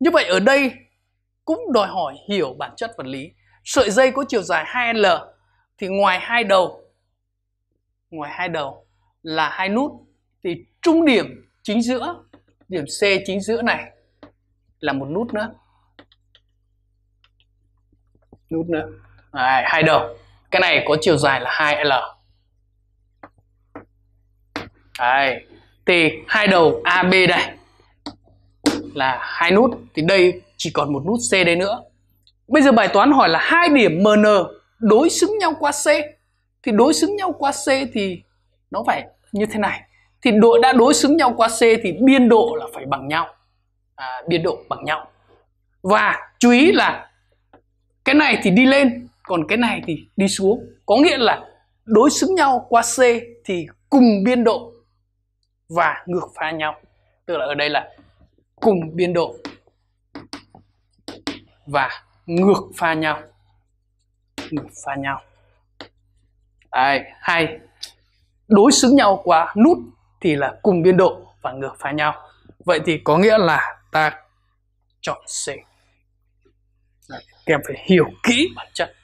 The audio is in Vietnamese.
Như vậy ở đây cũng đòi hỏi hiểu bản chất vật lý. Sợi dây có chiều dài 2L thì ngoài hai đầu ngoài hai đầu là hai nút thì trung điểm chính giữa điểm C chính giữa này là một nút nữa nút nữa à, hai đầu cái này có chiều dài là 2L Đấy. thì hai đầu AB đây là hai nút thì đây chỉ còn một nút C đây nữa. Bây giờ bài toán hỏi là hai điểm MN đối xứng nhau qua C. Thì đối xứng nhau qua C thì nó phải như thế này. Thì đội đã đối xứng nhau qua C thì biên độ là phải bằng nhau. À, biên độ bằng nhau. Và chú ý là cái này thì đi lên, còn cái này thì đi xuống. Có nghĩa là đối xứng nhau qua C thì cùng biên độ và ngược pha nhau. Tức là ở đây là cùng biên độ và ngược pha nhau ngược pha nhau Đấy, hay đối xứng nhau qua nút thì là cùng biên độ và ngược pha nhau vậy thì có nghĩa là ta chọn C Đấy, kèm phải hiểu kỹ bản chất